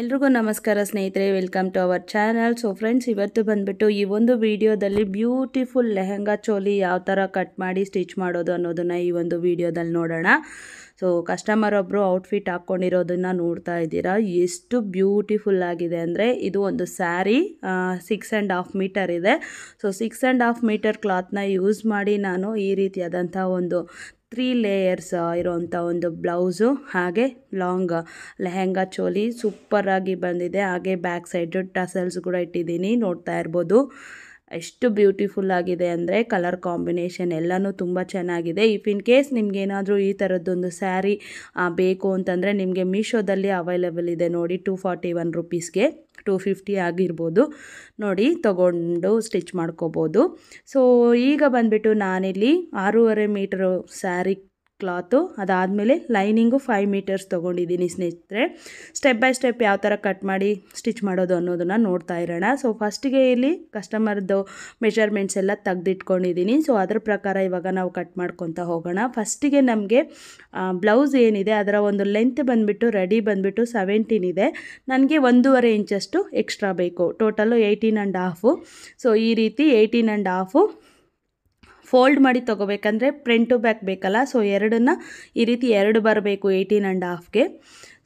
ಎಲ್ರಿಗೂ ನಮಸ್ಕಾರ ಸ್ನೇಹಿತರೆ welcome to our channel so friends ಇವತ್ತು ಬಂದ್ಬಿಟ್ಟು ಈ ಒಂದು ವಿಡಿಯೋದಲ್ಲಿ ಬ್ಯೂಟಿಫುಲ್ ಲೆಹೆಂಗಾ ಚೋಲಿ ಯಾವ ಥರ ಕಟ್ ಮಾಡಿ ಸ್ಟಿಚ್ ಮಾಡೋದು ಅನ್ನೋದನ್ನು ಈ ಒಂದು ವಿಡಿಯೋದಲ್ಲಿ ನೋಡೋಣ ಸೊ ಕಸ್ಟಮರ್ ಒಬ್ಬರು ಔಟ್ಫಿಟ್ ಹಾಕ್ಕೊಂಡಿರೋದನ್ನು ನೋಡ್ತಾ ಇದ್ದೀರಾ ಎಷ್ಟು ಬ್ಯೂಟಿಫುಲ್ ಆಗಿದೆ ಅಂದರೆ ಇದು ಒಂದು sari six and half meter ಇದೆ so six and half meter ಕ್ಲಾತ್ನ ಯೂಸ್ ಮಾಡಿ ನಾನು ಈ ರೀತಿಯಾದಂಥ ಒಂದು ತ್ರೀ ಲೇಯರ್ಸ್ ಇರುವಂಥ ಒಂದು ಬ್ಲೌಸು ಹಾಗೆ ಲಾಂಗ್ ಲೆಹೆಂಗಾ ಚೋಲಿ ಸೂಪರಾಗಿ ಬಂದಿದೆ ಹಾಗೆ ಬ್ಯಾಕ್ ಸೈಡು ಟಸಲ್ಸ್ ಕೂಡ ಇಟ್ಟಿದ್ದೀನಿ ನೋಡ್ತಾ ಇರ್ಬೋದು ಎಷ್ಟು ಬ್ಯೂಟಿಫುಲ್ ಆಗಿದೆ ಅಂದರೆ ಕಲರ್ ಕಾಂಬಿನೇಷನ್ ಎಲ್ಲನೂ ತುಂಬ ಚೆನ್ನಾಗಿದೆ ಇಫ್ ಇನ್ ಕೇಸ್ ನಿಮಗೇನಾದರೂ ಈ ಥರದ್ದೊಂದು ಸ್ಯಾರಿ ಬೇಕು ಅಂತಂದರೆ ನಿಮಗೆ ಮೀಶೋದಲ್ಲಿ ಅವೈಲೇಬಲ್ ಇದೆ ನೋಡಿ ಟೂ ಫಾರ್ಟಿ ಒನ್ ರುಪೀಸ್ಗೆ ಟು ಫಿಫ್ಟಿ ಆಗಿರ್ಬೋದು ನೋಡಿ ತಗೊಂಡು ಸ್ಟಿಚ್ ಮಾಡ್ಕೋಬೋದು ಸೊ ಈಗ ಬಂದುಬಿಟ್ಟು ನಾನಿಲ್ಲಿ ಆರೂವರೆ ಮೀಟ್ರು ಸ್ಯಾರಿ ಕ್ಲಾತು ಅದಾದಮೇಲೆ ಲೈನಿಂಗು ಫೈವ್ ಮೀಟರ್ಸ್ ತೊಗೊಂಡಿದ್ದೀನಿ ಸ್ನೇಹಿತರೆ ಸ್ಟೆಪ್ ಬೈ ಸ್ಟೆಪ್ ಯಾವ ಥರ ಕಟ್ ಮಾಡಿ ಸ್ಟಿಚ್ ಮಾಡೋದು ಅನ್ನೋದನ್ನು ನೋಡ್ತಾ ಇರೋಣ ಸೊ ಫಸ್ಟಿಗೆ ಇಲ್ಲಿ ಕಸ್ಟಮರ್ದು ಮೆಷರ್ಮೆಂಟ್ಸ್ ಎಲ್ಲ ತೆಗೆದಿಟ್ಕೊಂಡಿದ್ದೀನಿ ಸೊ ಅದರ ಪ್ರಕಾರ ಇವಾಗ ನಾವು ಕಟ್ ಮಾಡ್ಕೊತಾ ಹೋಗೋಣ ಫಸ್ಟಿಗೆ ನಮಗೆ ಬ್ಲೌಸ್ ಏನಿದೆ ಅದರ ಒಂದು ಲೆಂತ್ ಬಂದುಬಿಟ್ಟು ರೆಡಿ ಬಂದುಬಿಟ್ಟು ಸೆವೆಂಟೀನ್ ಇದೆ ನನಗೆ ಒಂದೂವರೆ ಇಂಚಷ್ಟು ಎಕ್ಸ್ಟ್ರಾ ಬೇಕು total eighteen and half so ಈ ರೀತಿ ಏಯ್ಟೀನ್ ಆ್ಯಂಡ್ ಹಾಫು ಫೋಲ್ಡ್ ಮಾಡಿ ತೊಗೋಬೇಕಂದ್ರೆ ಪ್ರಿಂಟು ಬ್ಯಾಕ್ ಬೇಕಲ್ಲ ಸೊ ಎರಡನ್ನ ಈ ರೀತಿ ಎರಡು ಬರಬೇಕು ಏಯ್ಟೀನ್ ಆ್ಯಂಡ್ ಹಾಫ್ಗೆ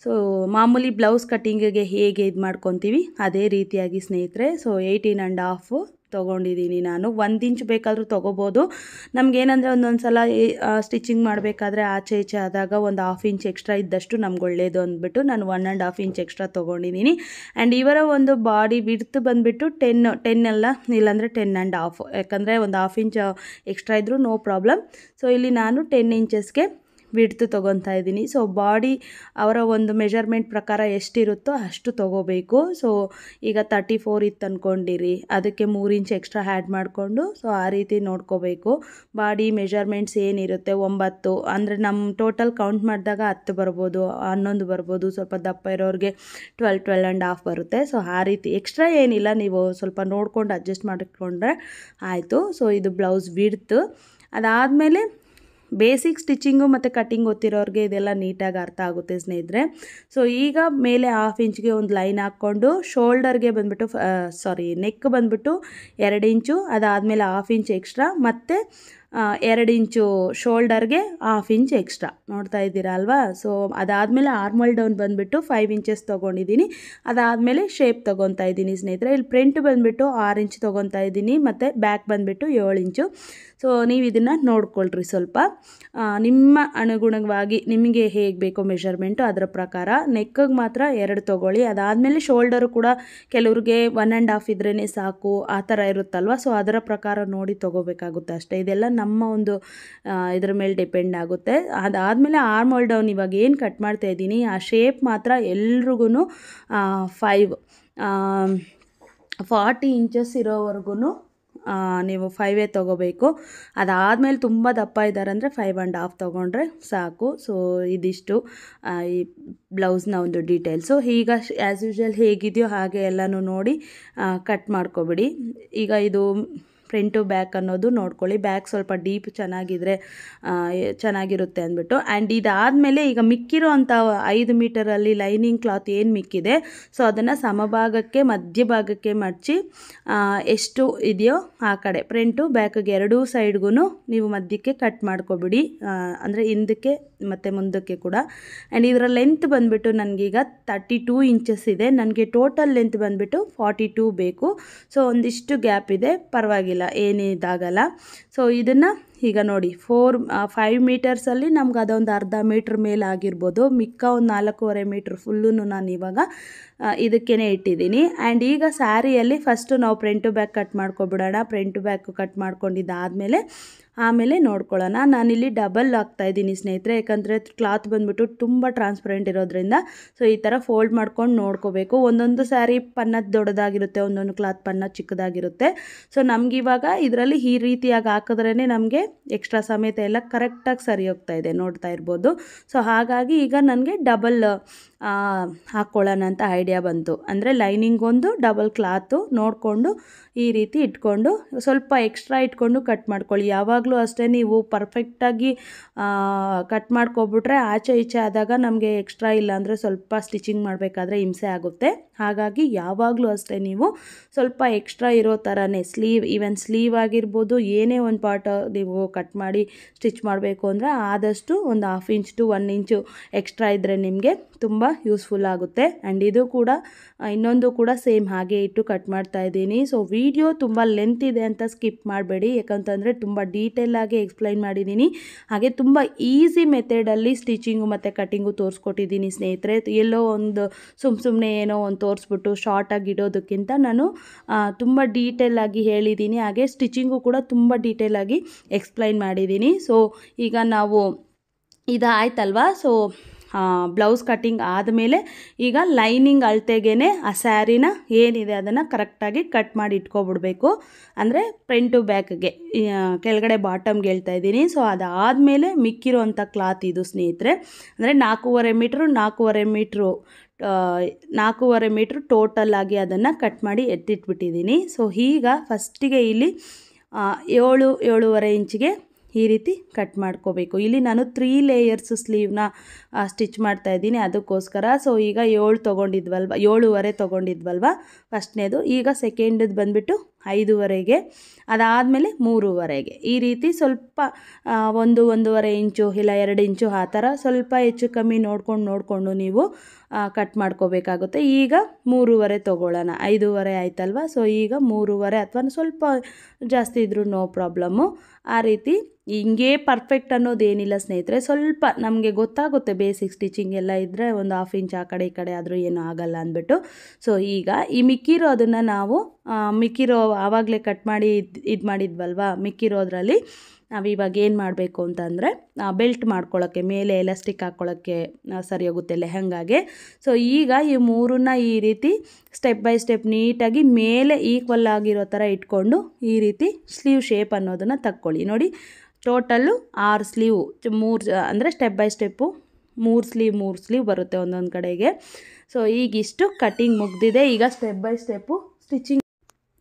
ಸೊ ಮಾಮೂಲಿ ಬ್ಲೌಸ್ ಕಟ್ಟಿಂಗಿಗೆ ಹೇಗೆ ಇದು ಮಾಡ್ಕೊತೀವಿ ಅದೇ ರೀತಿಯಾಗಿ ಸ್ನೇಹಿತರೆ ಸೊ ಏಯ್ಟೀನ್ ಆ್ಯಂಡ್ ಹಾಫು ತೊಗೊಂಡಿದ್ದೀನಿ ನಾನು ಒಂದು ಇಂಚ್ ಬೇಕಾದರೂ ತೊಗೋಬೋದು ನಮಗೇನಂದರೆ ಒಂದೊಂದು ಸಲ ಸ್ಟಿಚಿಂಗ್ ಮಾಡಬೇಕಾದ್ರೆ ಆಚೆ ಈಚೆ ಆದಾಗ ಒಂದು ಹಾಫ್ ಇಂಚ್ ಎಕ್ಸ್ಟ್ರಾ ಇದ್ದಷ್ಟು ನಮ್ಗೆ ಒಳ್ಳೇದು ಅಂದ್ಬಿಟ್ಟು ನಾನು one and half inch extra ತೊಗೊಂಡಿದ್ದೀನಿ ಆ್ಯಂಡ್ ಇವರ ಒಂದು ಬಾಡಿ ವಿಡ್ತ್ ಬಂದುಬಿಟ್ಟು ಟೆನ್ ಟೆನ್ ಅಲ್ಲ ಇಲ್ಲಾಂದರೆ ಟೆನ್ ಆ್ಯಂಡ್ ಹಾಫ್ ಯಾಕಂದರೆ ಒಂದು ಹಾಫ್ ಇಂಚ್ ಎಕ್ಸ್ಟ್ರಾ ಇದ್ದರೂ ನೋ ಪ್ರಾಬ್ಲಮ್ ಸೊ ಇಲ್ಲಿ ನಾನು ಟೆನ್ ಇಂಚಸ್ಗೆ ವಿಡ್ತ್ ತೊಗೊತಾ ಇದ್ದೀನಿ ಸೊ ಬಾಡಿ ಅವರ ಒಂದು ಮೆಜರ್ಮೆಂಟ್ ಪ್ರಕಾರ ಎಷ್ಟಿರುತ್ತೋ ಅಷ್ಟು ತೊಗೋಬೇಕು ಸೊ ಈಗ ತರ್ಟಿ ಫೋರ್ ಇತ್ತು ಅಂದ್ಕೊಂಡಿರಿ ಅದಕ್ಕೆ ಮೂರು ಇಂಚ್ ಎಕ್ಸ್ಟ್ರಾ ಆ್ಯಡ್ ಮಾಡಿಕೊಂಡು ಸೊ ಆ ರೀತಿ ನೋಡ್ಕೋಬೇಕು ಬಾಡಿ ಮೆಜರ್ಮೆಂಟ್ಸ್ ಏನಿರುತ್ತೆ ಒಂಬತ್ತು ಅಂದರೆ ನಮ್ಮ ಟೋಟಲ್ ಕೌಂಟ್ ಮಾಡಿದಾಗ ಹತ್ತು ಬರ್ಬೋದು ಹನ್ನೊಂದು ಬರ್ಬೋದು ಸ್ವಲ್ಪ ದಪ್ಪ ಇರೋರಿಗೆ ಟ್ವೆಲ್ ಟ್ವೆಲ್ ಆ್ಯಂಡ್ ಹಾಫ್ ಬರುತ್ತೆ ಸೊ ಆ ರೀತಿ ಎಕ್ಸ್ಟ್ರಾ ಏನಿಲ್ಲ ನೀವು ಸ್ವಲ್ಪ ನೋಡ್ಕೊಂಡು ಅಡ್ಜಸ್ಟ್ ಮಾಡಿಕೊಂಡ್ರೆ ಆಯಿತು ಸೊ ಇದು ಬ್ಲೌಸ್ ಬಿಡ್ತು ಅದಾದಮೇಲೆ ಬೇಸಿಕ್ ಸ್ಟಿಚಿಂಗು ಮತ್ತು ಕಟ್ಟಿಂಗ್ ಗೊತ್ತಿರೋರಿಗೆ ಇದೆಲ್ಲ ನೀಟಾಗಿ ಅರ್ಥ ಆಗುತ್ತೆ ಸ್ನೇಹಿತರೆ ಸೊ ಈಗ ಮೇಲೆ ಹಾಫ್ ಇಂಚ್ಗೆ ಒಂದು ಲೈನ್ ಹಾಕ್ಕೊಂಡು ಶೋಲ್ಡರ್ಗೆ ಬಂದುಬಿಟ್ಟು ಸಾರಿ ನೆಕ್ ಬಂದುಬಿಟ್ಟು ಎರಡು ಇಂಚು ಅದಾದಮೇಲೆ ಹಾಫ್ ಇಂಚ್ ಎಕ್ಸ್ಟ್ರಾ ಮತ್ತು ಎರಡು ಇಂಚು ಶೋಲ್ಡರ್ಗೆ ಹಾಫ್ ಇಂಚ್ ಎಕ್ಸ್ಟ್ರಾ ನೋಡ್ತಾ ಇದ್ದೀರಾ ಅಲ್ವಾ ಸೊ ಅದಾದಮೇಲೆ ಆರ್ಮಲ್ ಡೌನ್ ಬಂದುಬಿಟ್ಟು ಫೈವ್ ಇಂಚಸ್ ತೊಗೊಂಡಿದ್ದೀನಿ ಅದಾದಮೇಲೆ ಶೇಪ್ ತೊಗೊತಾ ಇದ್ದೀನಿ ಸ್ನೇಹಿತರೆ ಇಲ್ಲಿ ಪ್ರಿಂಟ್ ಬಂದುಬಿಟ್ಟು ಆರು ಇಂಚ್ ತೊಗೊತಾ ಇದ್ದೀನಿ ಮತ್ತು ಬ್ಯಾಕ್ ಬಂದುಬಿಟ್ಟು ಏಳು ಇಂಚು ಸೊ ನೀವು ಇದನ್ನು ನೋಡ್ಕೊಳ್ರಿ ಸ್ವಲ್ಪ ನಿಮ್ಮ ಅನುಗುಣವಾಗಿ ನಿಮಗೆ ಹೇಗೆ ಬೇಕೋ ಮೆಷರ್ಮೆಂಟು ಅದರ ಪ್ರಕಾರ ನೆಕ್ಕಗೆ ಮಾತ್ರ ಎರಡು ತೊಗೊಳ್ಳಿ ಅದಾದಮೇಲೆ ಶೋಲ್ಡರು ಕೂಡ ಕೆಲವ್ರಿಗೆ ಒನ್ ಆ್ಯಂಡ್ ಹಾಫ್ ಇದ್ರೇ ಸಾಕು ಆ ಥರ ಇರುತ್ತಲ್ವ ಸೊ ಅದರ ಪ್ರಕಾರ ನೋಡಿ ತೊಗೋಬೇಕಾಗುತ್ತೆ ಅಷ್ಟೇ ಇದೆಲ್ಲ ನಮ್ಮ ನಮ್ಮ ಒಂದು ಇದ್ರ ಮೇಲೆ ಡಿಪೆಂಡ್ ಆಗುತ್ತೆ ಅದಾದಮೇಲೆ ಆರ್ಮ್ ಹೋಲ್ ಡೌನ್ ಇವಾಗ ಏನು ಕಟ್ ಮಾಡ್ತಾ ಇದ್ದೀನಿ ಆ ಶೇಪ್ ಮಾತ್ರ ಎಲ್ರಿಗೂ ಫೈವ್ ಫಾರ್ಟಿ ಇಂಚಸ್ ಇರೋವರೆಗೂ ನೀವು ಫೈವೇ ತೊಗೋಬೇಕು ಅದಾದಮೇಲೆ ತುಂಬ ದಪ್ಪ ಇದ್ದಾರೆ ಅಂದರೆ ಫೈವ್ ಆ್ಯಂಡ್ ಹಾಫ್ ತೊಗೊಂಡ್ರೆ ಸಾಕು ಸೊ ಇದಿಷ್ಟು ಈ ಬ್ಲೌಸ್ನ ಒಂದು ಡೀಟೇಲ್ಸು ಈಗ ಆ್ಯಸ್ ಯೂಶ್ವಲ್ ಹೇಗಿದೆಯೋ ಹಾಗೆ ಎಲ್ಲನೂ ನೋಡಿ ಕಟ್ ಮಾಡ್ಕೊಬಿಡಿ ಈಗ ಇದು ಫ್ರಂಟು ಬ್ಯಾಕ್ ಅನ್ನೋದು ನೋಡ್ಕೊಳ್ಳಿ ಬ್ಯಾಕ್ ಸ್ವಲ್ಪ ಡೀಪ್ ಚೆನ್ನಾಗಿದ್ರೆ ಚೆನ್ನಾಗಿರುತ್ತೆ ಅಂದ್ಬಿಟ್ಟು ಆ್ಯಂಡ್ ಇದಾದಮೇಲೆ ಈಗ ಮಿಕ್ಕಿರೋ ಐದು ಮೀಟರಲ್ಲಿ ಲೈನಿಂಗ್ ಕ್ಲಾತ್ ಏನು ಮಿಕ್ಕಿದೆ ಸೊ ಅದನ್ನು ಸಮಭಾಗಕ್ಕೆ ಮಧ್ಯಭಾಗಕ್ಕೆ ಮಡಚಿ ಎಷ್ಟು ಇದೆಯೋ ಆ ಕಡೆ ಫ್ರಂಟು ಬ್ಯಾಕಿಗೆ ಎರಡೂ ಸೈಡ್ಗೂ ನೀವು ಮಧ್ಯಕ್ಕೆ ಕಟ್ ಮಾಡ್ಕೊಬಿಡಿ ಅಂದರೆ ಹಿಂದಕ್ಕೆ ಮತ್ತು ಮುಂದಕ್ಕೆ ಕೂಡ ಆ್ಯಂಡ್ ಇದರ ಲೆಂತ್ ಬಂದುಬಿಟ್ಟು ನನಗೀಗ ತರ್ಟಿ ಟೂ ಇಂಚಸ್ ಇದೆ ನನಗೆ ಟೋಟಲ್ ಲೆಂತ್ ಬಂದುಬಿಟ್ಟು ಫಾರ್ಟಿ ಟೂ ಬೇಕು ಸೊ ಒಂದಿಷ್ಟು ಗ್ಯಾಪ್ ಇದೆ ಪರವಾಗಿಲ್ಲ ಏನೇ ಇದಾಗಲ್ಲ ಸೊ ಇದನ್ನು ಈಗ ನೋಡಿ ಫೋರ್ ಫೈವ್ ಮೀಟರ್ಸಲ್ಲಿ ನಮ್ಗೆ ಅದೊಂದು ಅರ್ಧ ಮೀಟ್ರ್ ಮೇಲೆ ಆಗಿರ್ಬೋದು ಮಿಕ್ಕ ಒಂದು ನಾಲ್ಕೂವರೆ ಮೀಟ್ರ್ ಫುಲ್ಲು ನಾನು ಇವಾಗ ಇದಕ್ಕೇ ಇಟ್ಟಿದ್ದೀನಿ ಆ್ಯಂಡ್ ಈಗ ಸ್ಯಾರಿಯಲ್ಲಿ ಫಸ್ಟು ನಾವು ಪ್ರಿಂಟು ಬ್ಯಾಗ್ ಕಟ್ ಮಾಡ್ಕೊಬಿಡೋಣ ಪ್ರಿಂಟು ಬ್ಯಾಗ್ ಕಟ್ ಮಾಡ್ಕೊಂಡಿದ್ದಾದಮೇಲೆ ಆಮೇಲೆ ನೋಡ್ಕೊಳ್ಳೋಣ ನಾನಿಲ್ಲಿ ಡಬಲ್ ಇದ್ದೀನಿ ಸ್ನೇಹಿತರೆ ಯಾಕಂದರೆ ಕ್ಲಾತ್ ಬಂದುಬಿಟ್ಟು ತುಂಬ ಟ್ರಾನ್ಸ್ಪರೆಂಟ್ ಇರೋದ್ರಿಂದ ಸೊ ಈ ಥರ ಫೋಲ್ಡ್ ಮಾಡ್ಕೊಂಡು ನೋಡ್ಕೋಬೇಕು ಒಂದೊಂದು ಸ್ಯಾರಿ ಪನ್ನದ ದೊಡ್ಡದಾಗಿರುತ್ತೆ ಒಂದೊಂದು ಕ್ಲಾತ್ ಪನ್ನ ಚಿಕ್ಕದಾಗಿರುತ್ತೆ ಸೊ ನಮಗಿವಾಗ ಇದರಲ್ಲಿ ಈ ರೀತಿಯಾಗಿ ಹಾಕಿದ್ರೇ ನಮಗೆ ಎಕ್ಸ್ಟ್ರಾ ಸಮೇತ ಎಲ್ಲ ಕರೆಕ್ಟಾಗಿ ಸರಿ ಹೋಗ್ತಾ ಇದೆ ನೋಡ್ತಾ ಇರ್ಬೋದು ಸೊ ಹಾಗಾಗಿ ಈಗ ನನಗೆ ಡಬಲ್ ಹಾಕ್ಕೊಳ್ಳೋಣ ಅಂತ ಐಡಿಯಾ ಬಂತು ಅಂದರೆ ಒಂದು ಡಬಲ್ ಕ್ಲಾತು ನೋಡಿಕೊಂಡು ಈ ರೀತಿ ಇಟ್ಕೊಂಡು ಸ್ವಲ್ಪ ಎಕ್ಸ್ಟ್ರಾ ಇಟ್ಕೊಂಡು ಕಟ್ ಮಾಡ್ಕೊಳ್ಳಿ ಯಾವಾಗಲೂ ಅಷ್ಟೇ ನೀವು ಪರ್ಫೆಕ್ಟಾಗಿ ಕಟ್ ಮಾಡ್ಕೊಬಿಟ್ರೆ ಆಚೆ ಈಚೆ ಆದಾಗ ನಮಗೆ ಎಕ್ಸ್ಟ್ರಾ ಇಲ್ಲಾಂದರೆ ಸ್ವಲ್ಪ ಸ್ಟಿಚಿಂಗ್ ಮಾಡಬೇಕಾದ್ರೆ ಹಿಂಸೆ ಆಗುತ್ತೆ ಹಾಗಾಗಿ ಯಾವಾಗಲೂ ಅಷ್ಟೇ ನೀವು ಸ್ವಲ್ಪ ಎಕ್ಸ್ಟ್ರಾ ಇರೋ ಥರನೇ ಸ್ಲೀವ್ ಈವನ್ ಸ್ಲೀವ್ ಆಗಿರ್ಬೋದು ಏನೇ ಒಂದು ಪಾರ್ಟ್ ನೀವು ಕಟ್ ಮಾಡಿ ಸ್ಟಿಚ್ ಮಾಡಬೇಕು ಅಂದರೆ ಆದಷ್ಟು ಒಂದು half inch to one inch extra ಇದ್ದರೆ ನಿಮಗೆ ತುಂಬ ಯೂಸ್ಫುಲ್ ಆಗುತ್ತೆ ಆ್ಯಂಡ್ ಇದು ಕೂಡ ಇನ್ನೊಂದು ಕೂಡ ಸೇಮ್ ಹಾಗೆ ಇಟ್ಟು ಕಟ್ ಮಾಡ್ತಾ ಇದ್ದೀನಿ ಸೊ ವಿಡಿಯೋ ತುಂಬ ಲೆಂತ್ ಇದೆ ಅಂತ ಸ್ಕಿಪ್ ಮಾಡಬೇಡಿ ಯಾಕಂತಂದರೆ ತುಂಬ ಡೀಟೇಲಾಗಿ ಎಕ್ಸ್ಪ್ಲೈನ್ ಮಾಡಿದ್ದೀನಿ ಹಾಗೆ ತುಂಬ ಈಸಿ ಮೆಥಡಲ್ಲಿ ಸ್ಟಿಚಿಂಗು ಮತ್ತು ಕಟ್ಟಿಂಗು ತೋರಿಸ್ಕೊಟ್ಟಿದ್ದೀನಿ ಸ್ನೇಹಿತರೆ ಎಲ್ಲೋ ಒಂದು ಸುಮ್ಮ ಸುಮ್ಮನೆ ಏನೋ ಒಂದು ತೋರಿಸ್ಬಿಟ್ಟು ಶಾರ್ಟಾಗಿ ಇಡೋದಕ್ಕಿಂತ ನಾನು ತುಂಬ ಡೀಟೇಲಾಗಿ ಹೇಳಿದ್ದೀನಿ ಹಾಗೆ ಸ್ಟಿಚಿಂಗು ಕೂಡ ತುಂಬ ಡೀಟೇಲಾಗಿ ಎಕ್ಸ್ಪ್ಲೈನ್ ಮಾಡಿದ್ದೀನಿ ಸೊ ಈಗ ನಾವು ಆಯ್ತಲ್ವಾ ಸೊ ಬ್ಲೌಸ್ ಕಟ್ಟಿಂಗ್ ಆದಮೇಲೆ ಈಗ ಲೈನಿಂಗ್ ಅಳತೆಗೇನೆ ಆ ಸ್ಯಾರಿನ ಏನಿದೆ ಅದನ್ನು ಕರೆಕ್ಟಾಗಿ ಕಟ್ ಮಾಡಿ ಇಟ್ಕೊಬಿಡ್ಬೇಕು ಅಂದರೆ ಫ್ರಂಟು ಬ್ಯಾಕ್ಗೆ ಕೆಳಗಡೆ ಬಾಟಮ್ಗೆ ಹೇಳ್ತಾ ಇದ್ದೀನಿ ಸೊ ಅದಾದಮೇಲೆ ಮಿಕ್ಕಿರೋವಂಥ ಕ್ಲಾತ್ ಇದು ಸ್ನೇಹಿತರೆ ಅಂದರೆ ನಾಲ್ಕೂವರೆ ಮೀಟ್ರು ನಾಲ್ಕೂವರೆ ಮೀಟ್ರು ನಾಲ್ಕೂವರೆ ಮೀಟ್ರ್ ಟೋಟಲ್ ಆಗಿ ಅದನ್ನು ಕಟ್ ಮಾಡಿ ಎತ್ತಿಟ್ಬಿಟ್ಟಿದ್ದೀನಿ ಸೊ ಈಗ ಫಸ್ಟಿಗೆ ಇಲ್ಲಿ ಏಳು ಏಳೂವರೆ ಇಂಚಿಗೆ ಈ ರೀತಿ ಕಟ್ ಮಾಡ್ಕೋಬೇಕು ಇಲ್ಲಿ ನಾನು ತ್ರೀ ಲೇಯರ್ಸ್ ಸ್ಲೀವ್ನ ಸ್ಟಿಚ್ ಮಾಡ್ತಾ ಇದ್ದೀನಿ ಅದಕ್ಕೋಸ್ಕರ ಸೊ ಈಗ ಏಳು ತೊಗೊಂಡಿದ್ವಲ್ವ ಏಳುವರೆ ತೊಗೊಂಡಿದ್ವಲ್ವ ಫಸ್ಟ್ನೇದು ಈಗ ಸೆಕೆಂಡದ್ದು ಬಂದುಬಿಟ್ಟು ಐದೂವರೆಗೆ ಅದಾದಮೇಲೆ ಮೂರುವರೆಗೆ ಈ ರೀತಿ ಸ್ವಲ್ಪ ಒಂದು ಒಂದೂವರೆ ಇಂಚು ಇಲ್ಲ ಎರಡು ಇಂಚು ಆ ಥರ ಸ್ವಲ್ಪ ಹೆಚ್ಚು ಕಮ್ಮಿ ನೋಡ್ಕೊಂಡು ನೋಡಿಕೊಂಡು ನೀವು ಕಟ್ ಮಾಡ್ಕೋಬೇಕಾಗುತ್ತೆ ಈಗ ಮೂರುವರೆ ತೊಗೊಳ್ಳೋಣ ಐದೂವರೆ ಆಯ್ತಲ್ವ ಸೊ ಈಗ ಮೂರುವರೆ ಅಥವಾ ಸ್ವಲ್ಪ ಜಾಸ್ತಿ ಇದ್ದರೂ ನೋ ಪ್ರಾಬ್ಲಮ್ಮು ಆ ರೀತಿ ಹಿಂಗೆ ಪರ್ಫೆಕ್ಟ್ ಅನ್ನೋದೇನಿಲ್ಲ ಸ್ನೇಹಿತರೆ ಸ್ವಲ್ಪ ನಮಗೆ ಗೊತ್ತಾಗುತ್ತೆ ಬೇಸಿಕ್ ಸ್ಟಿಚಿಂಗ್ ಎಲ್ಲ ಇದ್ದರೆ ಒಂದು ಹಾಫ್ ಇಂಚ್ ಆ ಕಡೆ ಈ ಕಡೆ ಆದರೂ ಏನೂ ಆಗಲ್ಲ ಅಂದ್ಬಿಟ್ಟು ಸೊ ಈಗ ಈ ಅದನ್ನು ನಾವು ಮಿಕ್ಕಿರೋ ಆವಾಗಲೇ ಕಟ್ ಮಾಡಿ ಇದು ಇದು ಮಾಡಿದ್ವಲ್ವಾ ಮಿಕ್ಕಿರೋದ್ರಲ್ಲಿ ನಾವು ಇವಾಗ ಏನು ಮಾಡಬೇಕು ಅಂತಂದರೆ ಬೆಲ್ಟ್ ಮಾಡ್ಕೊಳ್ಳೋಕ್ಕೆ ಮೇಲೆ ಎಲಾಸ್ಟಿಕ್ ಹಾಕ್ಕೊಳ್ಳೋಕ್ಕೆ ಸರಿ ಹೋಗುತ್ತೆ ಲೆಹಂಗಾಗೆ ಸೊ ಈಗ ಈ ಮೂರನ್ನ ಈ ರೀತಿ ಸ್ಟೆಪ್ ಬೈ ಸ್ಟೆಪ್ ನೀಟಾಗಿ ಮೇಲೆ ಈಕ್ವಲ್ ಆಗಿರೋ ಥರ ಇಟ್ಕೊಂಡು ಈ ರೀತಿ ಸ್ಲೀವ್ ಶೇಪ್ ಅನ್ನೋದನ್ನು ತಕ್ಕೊಳ್ಳಿ ನೋಡಿ ಟೋಟಲ್ಲು ಆರು ಸ್ಲೀವ್ ಮೂರು ಅಂದರೆ ಸ್ಟೆಪ್ ಬೈ ಸ್ಟೆಪ್ಪು ಮೂರು ಸ್ಲೀವ್ ಮೂರು ಸ್ಲೀವ್ ಬರುತ್ತೆ ಒಂದೊಂದು ಕಡೆಗೆ ಸೊ ಈಗಿಷ್ಟು ಕಟ್ಟಿಂಗ್ ಮುಗ್ದಿದೆ ಈಗ ಸ್ಟೆಪ್ ಬೈ ಸ್ಟೆಪ್ಪು ಸ್ಟಿಚಿಂಗ್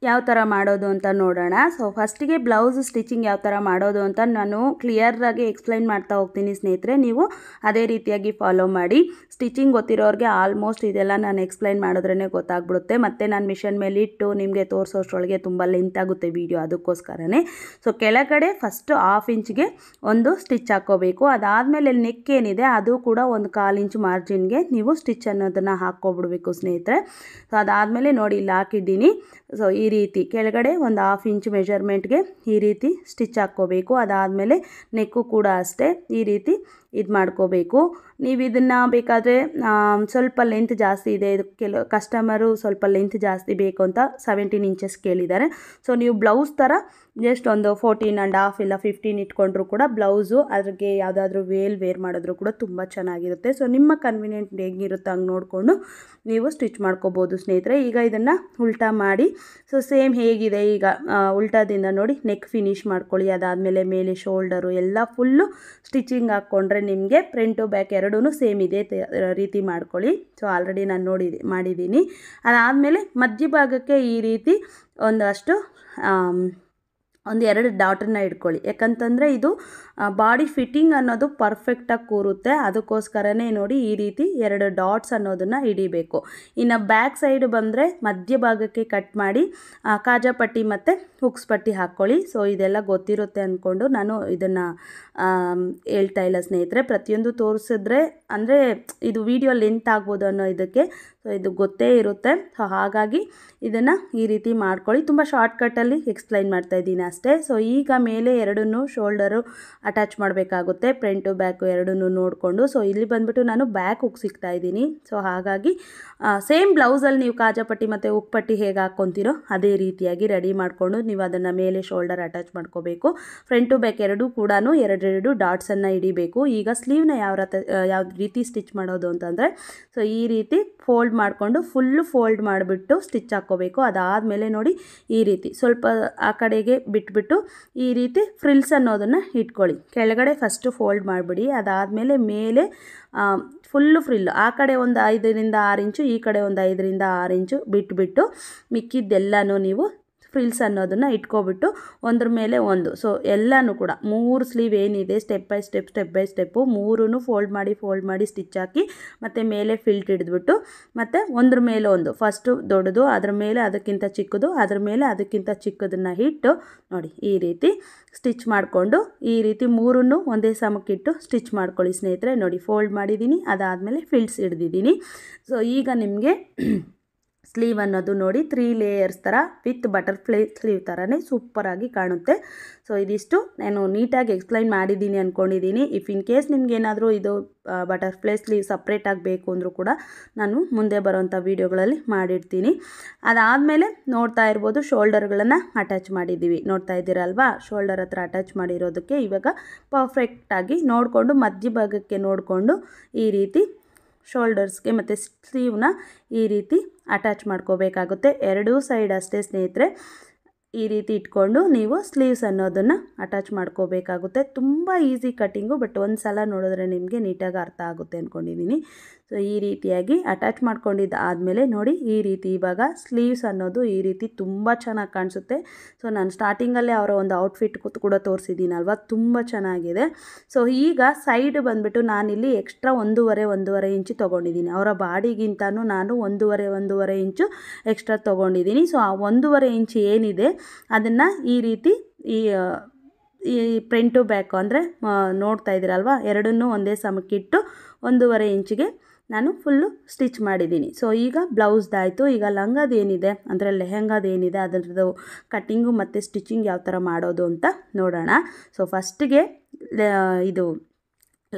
ಯಾವ ಥರ ಮಾಡೋದು ಅಂತ ನೋಡೋಣ ಸೊ ಫಸ್ಟಿಗೆ ಬ್ಲೌಸ್ ಸ್ಟಿಚಿಂಗ್ ಯಾವ ಥರ ಮಾಡೋದು ಅಂತ ನಾನು ಕ್ಲಿಯರಾಗಿ ಎಕ್ಸ್ಪ್ಲೈನ್ ಮಾಡ್ತಾ ಹೋಗ್ತೀನಿ ಸ್ನೇಹಿತರೆ ನೀವು ಅದೇ ರೀತಿಯಾಗಿ ಫಾಲೋ ಮಾಡಿ ಸ್ಟಿಚಿಂಗ್ ಗೊತ್ತಿರೋರಿಗೆ ಆಲ್ಮೋಸ್ಟ್ ಇದೆಲ್ಲ ನಾನು ಎಕ್ಸ್ಪ್ಲೈನ್ ಮಾಡಿದ್ರೇ ಗೊತ್ತಾಗ್ಬಿಡುತ್ತೆ ಮತ್ತು ನಾನು ಮಿಷನ್ ಮೇಲೆ ಇಟ್ಟು ನಿಮಗೆ ತೋರಿಸೋಷ್ಟ್ರೊಳಗೆ ತುಂಬ ಲೆಂತ್ ಆಗುತ್ತೆ ವೀಡಿಯೋ ಅದಕ್ಕೋಸ್ಕರನೇ ಸೊ ಕೆಳಗಡೆ ಫಸ್ಟ್ ಹಾಫ್ ಇಂಚ್ಗೆ ಒಂದು ಸ್ಟಿಚ್ ಹಾಕ್ಕೋಬೇಕು ಅದಾದಮೇಲೆ ನೆಕ್ ಏನಿದೆ ಅದು ಕೂಡ ಒಂದು ಕಾಲು ಇಂಚ್ ಮಾರ್ಜಿನ್ಗೆ ನೀವು ಸ್ಟಿಚ್ ಅನ್ನೋದನ್ನು ಹಾಕ್ಕೊಬಿಡ್ಬೇಕು ಸ್ನೇಹಿತರೆ ಸೊ ಅದಾದಮೇಲೆ ನೋಡಿ ಇಲ್ಲಿ ಹಾಕಿದ್ದೀನಿ ಸೊ ಈ ರೀತಿ ಕೆಳಗಡೆ ಒಂದು ಹಾಫ್ ಇಂಚ್ ಮೆಜರ್ಮೆಂಟ್ಗೆ ಈ ರೀತಿ ಸ್ಟಿಚ್ ಹಾಕ್ಕೋಬೇಕು ಅದಾದಮೇಲೆ ನೆಕ್ಕು ಕೂಡ ಅಷ್ಟೇ ಈ ರೀತಿ ಇದು ಮಾಡ್ಕೋಬೇಕು ನೀವು ಇದನ್ನು ಬೇಕಾದರೆ ಸ್ವಲ್ಪ ಲೆಂತ್ ಜಾಸ್ತಿ ಇದೆ ಇದು ಕೆಲವು ಕಸ್ಟಮರು ಸ್ವಲ್ಪ ಲೆಂತ್ ಜಾಸ್ತಿ ಬೇಕು ಅಂತ ಸೆವೆಂಟೀನ್ ಇಂಚಸ್ ಕೇಳಿದ್ದಾರೆ ಸೊ ನೀವು ಬ್ಲೌಸ್ ಥರ ಜಸ್ಟ್ ಒಂದು ಫೋರ್ಟೀನ್ ಆ್ಯಂಡ್ ಹಾಫ್ ಇಲ್ಲ ಫಿಫ್ಟೀನ್ ಇಟ್ಕೊಂಡ್ರೂ ಕೂಡ ಬ್ಲೌಸು ಅದಕ್ಕೆ ಯಾವುದಾದ್ರೂ ವೇಲ್ ವೇರ್ ಮಾಡಿದ್ರು ಕೂಡ ತುಂಬ ಚೆನ್ನಾಗಿರುತ್ತೆ ಸೊ ನಿಮ್ಮ ಕನ್ವಿನಿಯೆಂಟ್ ಹೇಗಿರುತ್ತೆ ಹಂಗೆ ನೋಡಿಕೊಂಡು ನೀವು ಸ್ಟಿಚ್ ಮಾಡ್ಕೋಬೋದು ಸ್ನೇಹಿತರೆ ಈಗ ಇದನ್ನು ಉಲ್ಟಾ ಮಾಡಿ ಸೊ ಸೇಮ್ ಹೇಗಿದೆ ಈಗ ಉಲ್ಟಾದಿಂದ ನೋಡಿ ನೆಕ್ ಫಿನಿಶ್ ಮಾಡ್ಕೊಳ್ಳಿ ಅದಾದಮೇಲೆ ಮೇಲೆ ಶೋಲ್ಡರು ಎಲ್ಲ ಫುಲ್ಲು ಸ್ಟಿಚಿಂಗ್ ಹಾಕ್ಕೊಂಡ್ರೆ ನಿಮಗೆ ಫ್ರಂಟು ಬ್ಯಾಕ್ ಎರಡೂ ಸೇಮ್ ಇದೆ ರೀತಿ ಮಾಡ್ಕೊಳ್ಳಿ ಸೊ ಆಲ್ರೆಡಿ ನಾನು ನೋಡಿ ಮಾಡಿದ್ದೀನಿ ಅದಾದಮೇಲೆ ಮಧ್ಯಭಾಗಕ್ಕೆ ಈ ರೀತಿ ಒಂದಷ್ಟು ಒಂದು ಎರಡು ಡಾಟನ್ನ ಇಟ್ಕೊಳ್ಳಿ ಯಾಕಂತಂದರೆ ಇದು ಬಾಡಿ ಫಿಟ್ಟಿಂಗ್ ಅನ್ನೋದು ಪರ್ಫೆಕ್ಟಾಗಿ ಕೂರುತ್ತೆ ಅದಕ್ಕೋಸ್ಕರನೇ ನೋಡಿ ಈ ರೀತಿ ಎರಡು ಡಾಟ್ಸ್ ಅನ್ನೋದನ್ನು ಹಿಡಿಬೇಕು ಇನ್ನು ಬ್ಯಾಕ್ ಸೈಡ್ ಬಂದರೆ ಮಧ್ಯಭಾಗಕ್ಕೆ ಕಟ್ ಮಾಡಿ ಕಾಜಾಪಟ್ಟಿ ಮತ್ತು ಹುಕ್ಸ್ ಪಟ್ಟಿ ಹಾಕ್ಕೊಳ್ಳಿ ಸೊ ಇದೆಲ್ಲ ಗೊತ್ತಿರುತ್ತೆ ಅಂದ್ಕೊಂಡು ನಾನು ಇದನ್ನು ಹೇಳ್ತಾ ಇಲ್ಲ ಸ್ನೇಹಿತರೆ ಪ್ರತಿಯೊಂದು ತೋರಿಸಿದ್ರೆ ಅಂದರೆ ಇದು ವಿಡಿಯೋ ಲೆಂತ್ ಆಗ್ಬೋದು ಅನ್ನೋ ಇದಕ್ಕೆ ಸೊ ಇದು ಗೊತ್ತೇ ಇರುತ್ತೆ ಸೊ ಹಾಗಾಗಿ ಇದನ್ನು ಈ ರೀತಿ ಮಾಡ್ಕೊಳ್ಳಿ ತುಂಬ ಶಾರ್ಟ್ಕಟ್ಟಲ್ಲಿ ಎಕ್ಸ್ಪ್ಲೈನ್ ಮಾಡ್ತಾ ಇದ್ದೀನಿ ಅಷ್ಟೇ ಸೊ ಈಗ ಮೇಲೆ ಎರಡನ್ನೂ ಶೋಲ್ಡರು ಅಟ್ಯಾಚ್ ಮಾಡಬೇಕಾಗುತ್ತೆ ಫ್ರಂಟು ಬ್ಯಾಕು ಎರಡನ್ನೂ ನೋಡಿಕೊಂಡು ಸೊ ಇಲ್ಲಿ ಬಂದುಬಿಟ್ಟು ನಾನು ಬ್ಯಾಕ್ ಉಕ್ ಸಿಗ್ತಾ ಇದ್ದೀನಿ ಸೊ ಹಾಗಾಗಿ ಸೇಮ್ ಬ್ಲೌಸಲ್ಲಿ ನೀವು ಕಾಜಾಪಟ್ಟಿ ಮತ್ತು ಉಪ್ಪಟ್ಟಿ ಹೇಗೆ ಹಾಕ್ಕೊತೀರೋ ಅದೇ ರೀತಿಯಾಗಿ ರೆಡಿ ಮಾಡಿಕೊಂಡು ನೀವು ಅದನ್ನು ಮೇಲೆ ಶೋಲ್ಡರ್ ಅಟ್ಯಾಚ್ ಮಾಡ್ಕೋಬೇಕು ಫ್ರಂಟು ಬ್ಯಾಕ್ ಎರಡೂ ಕೂಡ ಎರಡೆರಡು ಡಾಟ್ಸನ್ನು ಹಿಡಿಬೇಕು ಈಗ ಸ್ಲೀವ್ನ ಯಾವ ಯಾವ ರೀತಿ ಸ್ಟಿಚ್ ಮಾಡೋದು ಅಂತಂದರೆ ಸೊ ಈ ರೀತಿ ಫೋಲ್ಡ್ ಮಾಡಿಕೊಂಡು ಫುಲ್ಲು ಫೋಲ್ಡ್ ಮಾಡಿಬಿಟ್ಟು ಸ್ಟಿಚ್ ಹಾಕ್ಕೋಬೇಕು ಅದಾದಮೇಲೆ ನೋಡಿ ಈ ರೀತಿ ಸ್ವಲ್ಪ ಆ ಕಡೆಗೆ ಬಿಟ್ಬಿಟ್ಟು ಈ ರೀತಿ ಫ್ರಿಲ್ಸ್ ಅನ್ನೋದನ್ನು ಇಟ್ಕೊಳ್ಳಿ ಕೆಳಗಡೆ ಫಸ್ಟು ಫೋಲ್ಡ್ ಮಾಡಿಬಿಡಿ ಅದಾದಮೇಲೆ ಮೇಲೆ ಫುಲ್ಲು ಫ್ರಿಲ್ಲು ಆ ಕಡೆ ಒಂದು ಐದರಿಂದ ಆರು ಇಂಚು ಈ ಕಡೆ ಒಂದು ಐದರಿಂದ ಆರು ಇಂಚು ಬಿಟ್ಟುಬಿಟ್ಟು ಮಿಕ್ಕಿದ್ದೆಲ್ಲನೂ ನೀವು ಫ್ರಿಲ್ಸ್ ಅನ್ನೋದನ್ನು ಇಟ್ಕೊಬಿಟ್ಟು ಒಂದ್ರ ಮೇಲೆ ಒಂದು ಸೊ ಎಲ್ಲನೂ ಕೂಡ ಮೂರು ಸ್ಲೀವ್ ಏನಿದೆ step by step step by step ಮೂರೂ ಫೋಲ್ಡ್ ಮಾಡಿ ಫೋಲ್ಡ್ ಮಾಡಿ ಸ್ಟಿಚ್ ಹಾಕಿ ಮತ್ತು ಮೇಲೆ ಫಿಲ್ಟ್ ಹಿಡಿದ್ಬಿಟ್ಟು ಮತ್ತು ಒಂದ್ರ ಮೇಲೆ ಒಂದು ಫಸ್ಟು ದೊಡ್ಡದು ಅದ್ರ ಮೇಲೆ ಅದಕ್ಕಿಂತ ಚಿಕ್ಕದು ಅದ್ರ ಮೇಲೆ ಅದಕ್ಕಿಂತ ಚಿಕ್ಕದನ್ನು ಇಟ್ಟು ನೋಡಿ ಈ ರೀತಿ ಸ್ಟಿಚ್ ಮಾಡಿಕೊಂಡು ಈ ರೀತಿ ಮೂರನ್ನು ಒಂದೇ ಸಮಕ್ಕಿಟ್ಟು ಸ್ಟಿಚ್ ಮಾಡ್ಕೊಳ್ಳಿ ಸ್ನೇಹಿತರೆ ನೋಡಿ ಫೋಲ್ಡ್ ಮಾಡಿದ್ದೀನಿ ಅದಾದಮೇಲೆ ಫಿಲ್ಟ್ಸ್ ಹಿಡ್ದಿದ್ದೀನಿ ಸೊ ಈಗ ನಿಮಗೆ ಸ್ಲೀವ್ ಅನ್ನೋದು ನೋಡಿ ತ್ರೀ ಲೇಯರ್ಸ್ ಥರ ವಿತ್ ಬಟರ್ಫ್ಲೈ ಸ್ಲೀವ್ ಥರನೇ ಸೂಪರಾಗಿ ಕಾಣುತ್ತೆ ಸೊ ಇದಿಷ್ಟು ನಾನು ನೀಟಾಗಿ ಎಕ್ಸ್ಪ್ಲೈನ್ ಮಾಡಿದ್ದೀನಿ ಅಂದ್ಕೊಂಡಿದ್ದೀನಿ ಇಫ್ ಇನ್ ಕೇಸ್ ನಿಮಗೇನಾದರೂ ಇದು ಬಟರ್ಫ್ಲೈ ಸ್ಲೀವ್ ಸಪ್ರೇಟಾಗಿ ಬೇಕು ಅಂದರೂ ಕೂಡ ನಾನು ಮುಂದೆ ಬರೋವಂಥ ವೀಡಿಯೋಗಳಲ್ಲಿ ಮಾಡಿರ್ತೀನಿ ಅದಾದಮೇಲೆ ನೋಡ್ತಾ ಇರ್ಬೋದು ಶೋಲ್ಡರ್ಗಳನ್ನು ಅಟ್ಯಾಚ್ ಮಾಡಿದ್ದೀವಿ ನೋಡ್ತಾ ಇದ್ದೀರಲ್ವಾ ಶೋಲ್ಡರ್ ಹತ್ರ ಅಟ್ಯಾಚ್ ಮಾಡಿರೋದಕ್ಕೆ ಇವಾಗ ಪರ್ಫೆಕ್ಟಾಗಿ ನೋಡಿಕೊಂಡು ಮಧ್ಯ ಭಾಗಕ್ಕೆ ನೋಡಿಕೊಂಡು ಈ ರೀತಿ ಶೋಲ್ಡರ್ಸ್ಗೆ ಮತ್ತು ಸ್ಲೀವ್ನ ಈ ರೀತಿ ಅಟ್ಯಾಚ್ ಮಾಡ್ಕೋಬೇಕಾಗುತ್ತೆ ಎರಡೂ ಸೈಡ್ ಅಷ್ಟೇ ಸ್ನೇಹಿತರೆ ಈ ರೀತಿ ಇಟ್ಕೊಂಡು ನೀವು ಸ್ಲೀವ್ಸ್ ಅನ್ನೋದನ್ನು ಅಟ್ಯಾಚ್ ಮಾಡ್ಕೋಬೇಕಾಗುತ್ತೆ ತುಂಬ ಈಸಿ ಕಟ್ಟಿಂಗು ಬಟ್ ಒಂದು ಸಲ ನೋಡಿದ್ರೆ ನಿಮಗೆ ನೀಟಾಗಿ ಅರ್ಥ ಆಗುತ್ತೆ ಅಂದ್ಕೊಂಡಿದ್ದೀನಿ ಸೊ ಈ ರೀತಿಯಾಗಿ ಅಟ್ಯಾಚ್ ಮಾಡ್ಕೊಂಡಿದ್ದು ಆದಮೇಲೆ ನೋಡಿ ಈ ರೀತಿ ಇವಾಗ ಸ್ಲೀವ್ಸ್ ಅನ್ನೋದು ಈ ರೀತಿ ತುಂಬ ಚೆನ್ನಾಗಿ ಕಾಣಿಸುತ್ತೆ ಸೊ ನಾನು ಸ್ಟಾರ್ಟಿಂಗಲ್ಲೇ ಅವರ ಒಂದು ಔಟ್ಫಿಟ್ ಕೂಡ ತೋರಿಸಿದ್ದೀನಲ್ವ ತುಂಬ ಚೆನ್ನಾಗಿದೆ ಸೊ ಈಗ ಸೈಡ್ ಬಂದುಬಿಟ್ಟು ನಾನಿಲ್ಲಿ ಎಕ್ಸ್ಟ್ರಾ ಒಂದೂವರೆ ಒಂದೂವರೆ ಇಂಚು ತೊಗೊಂಡಿದ್ದೀನಿ ಅವರ ಬಾಡಿಗಿಂತನೂ ನಾನು ಒಂದೂವರೆ ಒಂದೂವರೆ ಇಂಚು ಎಕ್ಸ್ಟ್ರಾ ತೊಗೊಂಡಿದ್ದೀನಿ ಸೊ ಆ ಒಂದೂವರೆ ಇಂಚು ಏನಿದೆ ಅದನ್ನು ಈ ರೀತಿ ಈ ಈ ಪ್ರಿಂಟು ಬ್ಯಾಕು ಅಂದರೆ ನೋಡ್ತಾ ಇದ್ದೀರಲ್ವ ಎರಡನ್ನೂ ಒಂದೇ ಸಮಕ್ಕಿಟ್ಟು ಒಂದೂವರೆ ಇಂಚಿಗೆ ನಾನು ಫುಲ್ಲು ಸ್ಟಿಚ್ ಮಾಡಿದ್ದೀನಿ ಸೊ ಈಗ ಬ್ಲೌಸ್ದಾಯಿತು ಈಗ ಲಂಗದೇನಿದೆ ಅಂದರೆ ಲೆಹೆಂಗಾದೇನಿದೆ ಅದರದ್ದು ಕಟ್ಟಿಂಗು ಮತ್ತು ಸ್ಟಿಚಿಂಗ್ ಯಾವ ಥರ ಮಾಡೋದು ಅಂತ ನೋಡೋಣ ಸೊ ಫಸ್ಟಿಗೆ ಇದು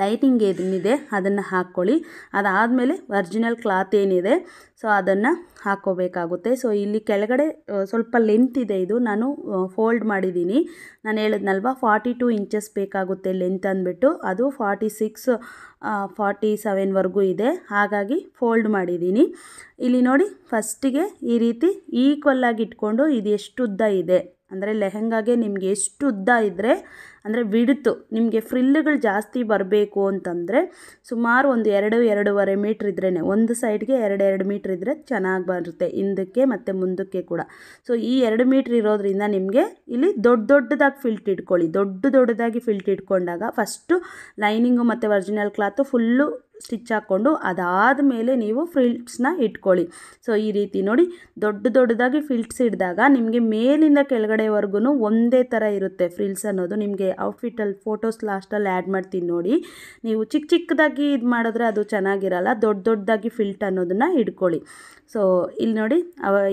ಲೈಟಿಂಗ್ ಏನಿದೆ ಅದನ್ನು ಹಾಕ್ಕೊಳ್ಳಿ ಅದಾದಮೇಲೆ ಒರ್ಜಿನಲ್ ಕ್ಲಾತ್ ಏನಿದೆ ಸೊ ಅದನ್ನು ಹಾಕ್ಕೋಬೇಕಾಗುತ್ತೆ ಸೊ ಇಲ್ಲಿ ಕೆಳಗಡೆ ಸ್ವಲ್ಪ ಲೆಂತ್ ಇದೆ ಇದು ನಾನು ಫೋಲ್ಡ್ ಮಾಡಿದ್ದೀನಿ ನಾನು ಹೇಳಿದ್ನಲ್ವ ಫಾರ್ಟಿ ಟು ಇಂಚಸ್ ಬೇಕಾಗುತ್ತೆ ಲೆಂತ್ ಅಂದ್ಬಿಟ್ಟು ಅದು ಫಾರ್ಟಿ ಸಿಕ್ಸ್ ಫಾರ್ಟಿ ಸೆವೆನ್ವರೆಗೂ ಇದೆ ಹಾಗಾಗಿ ಫೋಲ್ಡ್ ಮಾಡಿದ್ದೀನಿ ಇಲ್ಲಿ ನೋಡಿ ಫಸ್ಟಿಗೆ ಈ ರೀತಿ ಈಕ್ವಲ್ ಆಗಿ ಇಟ್ಕೊಂಡು ಇದು ಎಷ್ಟು ಉದ್ದ ಇದೆ ಅಂದರೆ ಲೆಹೆಂಗಾಗೆ ನಿಮಗೆ ಎಷ್ಟು ಉದ್ದ ಇದ್ದರೆ ಅಂದರೆ ಬಿಡಿತು ನಿಮಗೆ ಫ್ರಿಲ್ಲುಗಳು ಜಾಸ್ತಿ ಬರಬೇಕು ಅಂತಂದರೆ ಸುಮಾರು ಒಂದು ಎರಡು ಎರಡೂವರೆ ಮೀಟ್ರ್ ಇದ್ರೇ ಒಂದು ಸೈಡ್ಗೆ ಎರಡು ಎರಡು ಮೀಟ್ರ್ ಇದ್ದರೆ ಚೆನ್ನಾಗಿ ಬರುತ್ತೆ ಹಿಂದಕ್ಕೆ ಮತ್ತು ಮುಂದಕ್ಕೆ ಕೂಡ ಸೊ ಈ ಎರಡು ಮೀಟ್ರ್ ಇರೋದ್ರಿಂದ ನಿಮಗೆ ಇಲ್ಲಿ ದೊಡ್ಡ ದೊಡ್ಡದಾಗಿ ಫಿಲ್ಟ್ ಇಟ್ಕೊಳ್ಳಿ ದೊಡ್ಡ ದೊಡ್ಡದಾಗಿ ಫಿಲ್ಟ್ ಇಟ್ಕೊಂಡಾಗ ಫಸ್ಟು ಲೈನಿಂಗು ಮತ್ತು ಒರ್ಜಿನಲ್ ಕ್ಲಾತು ಫುಲ್ಲು ಸ್ಟಿಚ್ ಹಾಕ್ಕೊಂಡು ಅದಾದ ಮೇಲೆ ನೀವು ಫಿಲ್ಟ್ಸ್ನ ಇಟ್ಕೊಳ್ಳಿ ಸೊ ಈ ರೀತಿ ನೋಡಿ ದೊಡ್ಡ ದೊಡ್ಡದಾಗಿ ಫಿಲ್ಟ್ಸ್ ಇಡಿದಾಗ ನಿಮಗೆ ಮೇಲಿಂದ ಕೆಳಗಡೆವರೆಗೂ ಒಂದೇ ಥರ ಇರುತ್ತೆ ಫ್ರಿಲ್ಸ್ ಅನ್ನೋದು ನಿಮಗೆ ಔಟ್ಫಿಟ್ಟಲ್ಲಿ ಫೋಟೋಸ್ ಲಾಸ್ಟಲ್ಲಿ ಆ್ಯಡ್ ಮಾಡ್ತೀನಿ ನೋಡಿ ನೀವು ಚಿಕ್ಕ ಚಿಕ್ಕದಾಗಿ ಇದು ಮಾಡಿದ್ರೆ ಅದು ಚೆನ್ನಾಗಿರಲ್ಲ ದೊಡ್ಡ ದೊಡ್ಡದಾಗಿ ಫಿಲ್ಟ್ ಅನ್ನೋದನ್ನು ಇಟ್ಕೊಳ್ಳಿ ಸೊ ಇಲ್ಲಿ ನೋಡಿ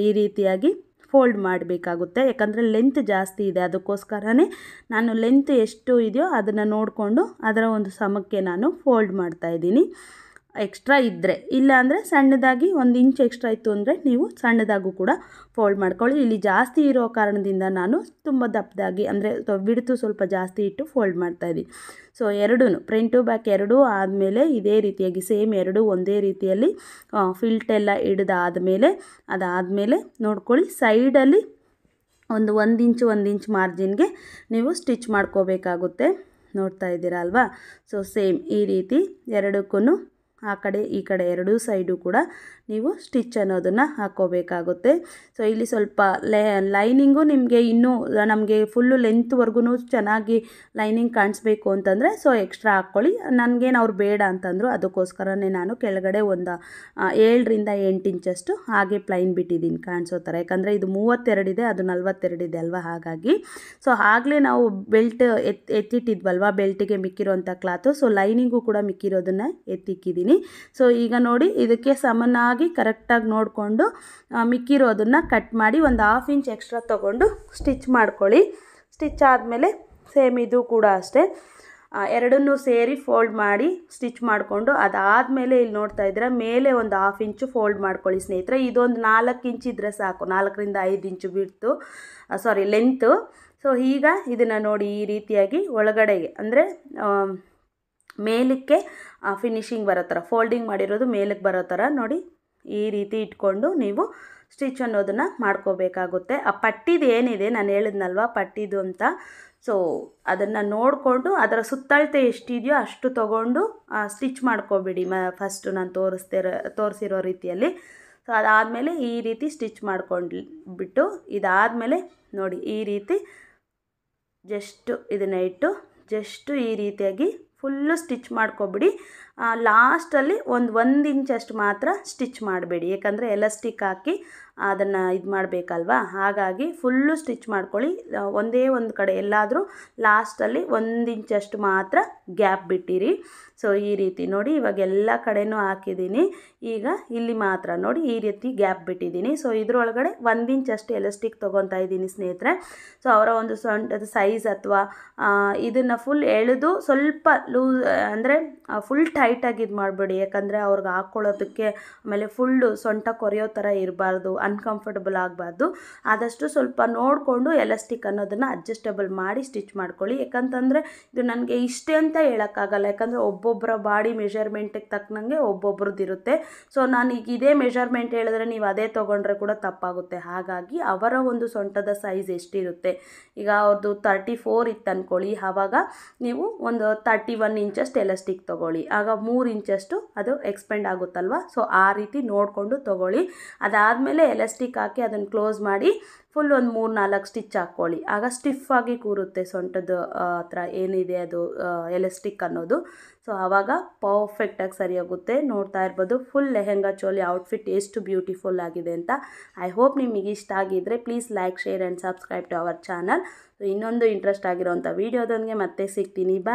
ಈ ರೀತಿಯಾಗಿ ಫೋಲ್ಡ್ ಮಾಡಬೇಕಾಗುತ್ತೆ ಯಾಕಂದರೆ ಲೆಂತ್ ಜಾಸ್ತಿ ಇದೆ ಅದಕ್ಕೋಸ್ಕರನೇ ನಾನು ಲೆಂತ್ ಎಷ್ಟು ಇದೆಯೋ ಅದನ್ನು ನೋಡಿಕೊಂಡು ಅದರ ಒಂದು ಸಮಕ್ಕೆ ನಾನು ಫೋಲ್ಡ್ ಮಾಡ್ತಾಯಿದ್ದೀನಿ ಎಕ್ಸ್ಟ್ರಾ ಇದ್ದರೆ ಇಲ್ಲಾಂದರೆ ಸಣ್ಣದಾಗಿ ಒಂದು ಇಂಚ್ ಎಕ್ಸ್ಟ್ರಾ ಇತ್ತು ಅಂದರೆ ನೀವು ಸಣ್ಣದಾಗೂ ಕೂಡ ಫೋಲ್ಡ್ ಮಾಡ್ಕೊಳ್ಳಿ ಇಲ್ಲಿ ಜಾಸ್ತಿ ಇರೋ ಕಾರಣದಿಂದ ನಾನು ತುಂಬ ದಪ್ಪದಾಗಿ ಅಂದರೆ ಬಿಡ್ತು ಸ್ವಲ್ಪ ಜಾಸ್ತಿ ಇಟ್ಟು ಫೋಲ್ಡ್ ಮಾಡ್ತಾ ಇದ್ದೀನಿ ಸೊ ಎರಡೂ ಪ್ರಿಂಟು ಬ್ಯಾಕ್ ಎರಡೂ ಆದಮೇಲೆ ಇದೇ ರೀತಿಯಾಗಿ ಸೇಮ್ ಎರಡು ಒಂದೇ ರೀತಿಯಲ್ಲಿ ಫಿಲ್ಟ್ ಎಲ್ಲ ಆದಮೇಲೆ ಅದಾದಮೇಲೆ ನೋಡ್ಕೊಳ್ಳಿ ಸೈಡಲ್ಲಿ ಒಂದು ಒಂದು ಇಂಚು ಒಂದು ಇಂಚ್ ಮಾರ್ಜಿನ್ಗೆ ನೀವು ಸ್ಟಿಚ್ ಮಾಡ್ಕೋಬೇಕಾಗುತ್ತೆ ನೋಡ್ತಾ ಇದ್ದೀರಾ ಅಲ್ವಾ ಸೊ ಸೇಮ್ ಈ ರೀತಿ ಎರಡಕ್ಕೂ ಆ ಕಡೆ ಈ ಕಡೆ ಎರಡೂ ಸೈಡು ಕೂಡ ನೀವು ಸ್ಟಿಚ್ ಅನ್ನೋದನ್ನು ಹಾಕೋಬೇಕಾಗುತ್ತೆ ಸೊ ಇಲ್ಲಿ ಸ್ವಲ್ಪ ಲೈನಿಂಗು ನಿಮಗೆ ಇನ್ನೂ ನಮಗೆ ಫುಲ್ಲು ಲೆಂತ್ವರೆಗೂ ಚೆನ್ನಾಗಿ ಲೈನಿಂಗ್ ಕಾಣಿಸ್ಬೇಕು ಅಂತಂದರೆ ಸೊ ಎಕ್ಸ್ಟ್ರಾ ಹಾಕ್ಕೊಳ್ಳಿ ನನಗೇನು ಅವ್ರು ಬೇಡ ಅಂತಂದರು ಅದಕ್ಕೋಸ್ಕರನೇ ನಾನು ಕೆಳಗಡೆ ಒಂದು ಏಳರಿಂದ ಎಂಟು ಇಂಚಷ್ಟು ಹಾಗೆ ಪ್ಲೈನ್ ಬಿಟ್ಟಿದ್ದೀನಿ ಕಾಣಿಸೋ ಥರ ಯಾಕಂದರೆ ಇದು ಮೂವತ್ತೆರಡಿದೆ ಅದು ಇದೆ ಅಲ್ವಾ ಹಾಗಾಗಿ ಸೊ ಆಗಲೇ ನಾವು ಬೆಲ್ಟ್ ಎತ್ ಎತ್ತಿಟ್ಟಿದ್ವಲ್ವ ಬೆಲ್ಟಿಗೆ ಮಿಕ್ಕಿರೋಂಥ ಕ್ಲಾತು ಸೊ ಲೈನಿಂಗು ಕೂಡ ಮಿಕ್ಕಿರೋದನ್ನು ಎತ್ತಿಕ್ಕಿದ್ದೀನಿ ಸೊ ಈಗ ನೋಡಿ ಇದಕ್ಕೆ ಸಮನ ಚೆನ್ನಾಗಿ ಕರೆಕ್ಟಾಗಿ ನೋಡಿಕೊಂಡು ಮಿಕ್ಕಿರೋದನ್ನು ಕಟ್ ಮಾಡಿ ಒಂದು ಹಾಫ್ ಇಂಚ್ ಎಕ್ಸ್ಟ್ರಾ ತೊಗೊಂಡು ಸ್ಟಿಚ್ ಮಾಡ್ಕೊಳ್ಳಿ ಸ್ಟಿಚ್ ಆದಮೇಲೆ ಸೇಮ್ ಇದು ಕೂಡ ಅಷ್ಟೇ ಎರಡನ್ನೂ ಸೇರಿ ಫೋಲ್ಡ್ ಮಾಡಿ ಸ್ಟಿಚ್ ಮಾಡಿಕೊಂಡು ಅದಾದಮೇಲೆ ಇಲ್ಲಿ ನೋಡ್ತಾ ಇದ್ರೆ ಮೇಲೆ ಒಂದು ಹಾಫ್ ಇಂಚು ಫೋಲ್ಡ್ ಮಾಡ್ಕೊಳ್ಳಿ ಸ್ನೇಹಿತರೆ ಇದೊಂದು ನಾಲ್ಕು ಇಂಚ್ ಇದ್ದರೆ ಸಾಕು ನಾಲ್ಕರಿಂದ ಐದು ಇಂಚು ಬಿಡ್ತು ಸಾರಿ ಲೆಂತು ಸೊ ಈಗ ಇದನ್ನು ನೋಡಿ ಈ ರೀತಿಯಾಗಿ ಒಳಗಡೆಗೆ ಅಂದರೆ ಮೇಲಕ್ಕೆ ಫಿನಿಶಿಂಗ್ ಬರೋ ಥರ ಫೋಲ್ಡಿಂಗ್ ಮಾಡಿರೋದು ಮೇಲಕ್ಕೆ ಬರೋ ಥರ ನೋಡಿ ಈ ರೀತಿ ಇಟ್ಕೊಂಡು ನೀವು ಸ್ಟಿಚ್ ಅನ್ನೋದನ್ನು ಮಾಡ್ಕೋಬೇಕಾಗುತ್ತೆ ಆ ಪಟ್ಟಿದು ಏನಿದೆ ನಾನು ಹೇಳಿದ್ನಲ್ವ ಪಟ್ಟಿದು ಅಂತ ಸೊ ಅದನ್ನು ನೋಡಿಕೊಂಡು ಅದರ ಸುತ್ತಳತೆ ಎಷ್ಟಿದೆಯೋ ಅಷ್ಟು ತೊಗೊಂಡು ಸ್ಟಿಚ್ ಮಾಡ್ಕೊಬಿಡಿ ಮ ಫಸ್ಟು ನಾನು ತೋರಿಸ್ತಿರೋ ತೋರಿಸಿರೋ ರೀತಿಯಲ್ಲಿ ಸೊ ಅದಾದಮೇಲೆ ಈ ರೀತಿ ಸ್ಟಿಚ್ ಮಾಡ್ಕೊಂಡು ಬಿಟ್ಟು ಇದಾದಮೇಲೆ ನೋಡಿ ಈ ರೀತಿ ಜಸ್ಟು ಇದನ್ನು ಇಟ್ಟು ಜಸ್ಟು ಈ ರೀತಿಯಾಗಿ ಫುಲ್ಲು ಸ್ಟಿಚ್ ಮಾಡ್ಕೊಬಿಡಿ ಲಾಸ್ಟಲ್ಲಿ ಒಂದು ಒಂದು ಇಂಚಷ್ಟು ಮಾತ್ರ ಸ್ಟಿಚ್ ಮಾಡಬೇಡಿ ಏಕೆಂದರೆ ಎಲಾಸ್ಟಿಕ್ ಹಾಕಿ ಅದನ್ನು ಇದು ಮಾಡಬೇಕಲ್ವಾ ಹಾಗಾಗಿ ಫುಲ್ಲು ಸ್ಟಿಚ್ ಮಾಡ್ಕೊಳ್ಳಿ ಒಂದೇ ಒಂದು ಕಡೆ ಎಲ್ಲಾದರೂ ಲಾಸ್ಟಲ್ಲಿ ಒಂದು ಇಂಚಷ್ಟು ಮಾತ್ರ ಗ್ಯಾಪ್ ಬಿಟ್ಟಿರಿ ಸೊ ಈ ರೀತಿ ನೋಡಿ ಇವಾಗ ಎಲ್ಲ ಕಡೆಯೂ ಹಾಕಿದ್ದೀನಿ ಈಗ ಇಲ್ಲಿ ಮಾತ್ರ ನೋಡಿ ಈ ರೀತಿ ಗ್ಯಾಪ್ ಬಿಟ್ಟಿದ್ದೀನಿ ಸೊ ಇದರೊಳಗಡೆ ಒಂದು ಇಂಚಷ್ಟು ಎಲಾಸ್ಟಿಕ್ ತೊಗೊತಾ ಇದ್ದೀನಿ ಸ್ನೇಹಿತರೆ ಸೊ ಅವರ ಒಂದು ಸೊಂಟದ ಸೈಜ್ ಅಥವಾ ಇದನ್ನು ಫುಲ್ ಎಳೆದು ಸ್ವಲ್ಪ ಲೂಸ್ ಅಂದರೆ ಫುಲ್ ಟೈ ಟೈಟಾಗಿ ಇದು ಮಾಡಬೇಡಿ ಯಾಕಂದರೆ ಅವ್ರಿಗೆ ಹಾಕ್ಕೊಳ್ಳೋದಕ್ಕೆ ಆಮೇಲೆ ಫುಲ್ಲು ಸೊಂಟ ಕೊರೆಯೋ ಥರ ಇರಬಾರ್ದು ಅನ್ಕಂಫರ್ಟಬಲ್ ಆಗಬಾರ್ದು ಆದಷ್ಟು ಸ್ವಲ್ಪ ನೋಡಿಕೊಂಡು ಎಲಾಸ್ಟಿಕ್ ಅನ್ನೋದನ್ನು ಅಡ್ಜಸ್ಟಬಲ್ ಮಾಡಿ ಸ್ಟಿಚ್ ಮಾಡ್ಕೊಳ್ಳಿ ಯಾಕಂತಂದರೆ ಇದು ನನಗೆ ಇಷ್ಟೇ ಅಂತ ಹೇಳೋಕ್ಕಾಗಲ್ಲ ಯಾಕಂದರೆ ಒಬ್ಬೊಬ್ಬರ ಬಾಡಿ ಮೆಷರ್ಮೆಂಟಿಗೆ ತಕ್ಕನಂಗೆ ಒಬ್ಬೊಬ್ರದ್ದು ಇರುತ್ತೆ ಸೊ ಈಗ ಇದೇ ಮೆಷರ್ಮೆಂಟ್ ಹೇಳಿದ್ರೆ ನೀವು ಅದೇ ತೊಗೊಂಡ್ರೆ ಕೂಡ ತಪ್ಪಾಗುತ್ತೆ ಹಾಗಾಗಿ ಅವರ ಒಂದು ಸೊಂಟದ ಸೈಜ್ ಎಷ್ಟಿರುತ್ತೆ ಈಗ ಅವ್ರದ್ದು ತರ್ಟಿ ಫೋರ್ ಇತ್ತು ಅಂದ್ಕೊಳ್ಳಿ ಆವಾಗ ನೀವು ಒಂದು ತರ್ಟಿ ಒನ್ ಇಂಚಷ್ಟು ಎಲಾಸ್ಟಿಕ್ ತೊಗೊಳ್ಳಿ ಆಗ ಮೂರು ಇಂಚಷ್ಟು ಅದು ಎಕ್ಸ್ಪೆಂಡ್ ಆಗುತ್ತಲ್ವ ಸೊ ಆ ರೀತಿ ನೋಡಿಕೊಂಡು ತೊಗೊಳ್ಳಿ ಅದಾದಮೇಲೆ ಎಲಾಸ್ಟಿಕ್ ಹಾಕಿ ಅದನ್ನು ಕ್ಲೋಸ್ ಮಾಡಿ ಫುಲ್ ಒಂದು ಮೂರು ನಾಲ್ಕು ಸ್ಟಿಚ್ ಹಾಕ್ಕೊಳ್ಳಿ ಆಗ ಸ್ಟಿಫಾಗಿ ಕೂರುತ್ತೆ ಸೊಂಟದ್ದು ಹತ್ರ ಏನಿದೆ ಅದು ಎಲಾಸ್ಟಿಕ್ ಅನ್ನೋದು ಸೊ ಆವಾಗ ಪರ್ಫೆಕ್ಟಾಗಿ ಸರಿ ಹೋಗುತ್ತೆ ನೋಡ್ತಾ ಇರ್ಬೋದು ಫುಲ್ ಲೆಹೆಂಗಾ ಚೋಲಿ ಔಟ್ಫಿಟ್ ಎಷ್ಟು ಬ್ಯೂಟಿಫುಲ್ ಆಗಿದೆ ಅಂತ ಐ ಹೋಪ್ ನಿಮಗೆ ಇಷ್ಟ ಆಗಿದ್ದರೆ please like share and subscribe to our channel so ಇನ್ನೊಂದು ಇಂಟ್ರೆಸ್ಟ್ ಆಗಿರೋಂಥ ವೀಡಿಯೋದೊಂದಿಗೆ ಮತ್ತೆ ಸಿಗ್ತೀನಿ ಬಾಯ್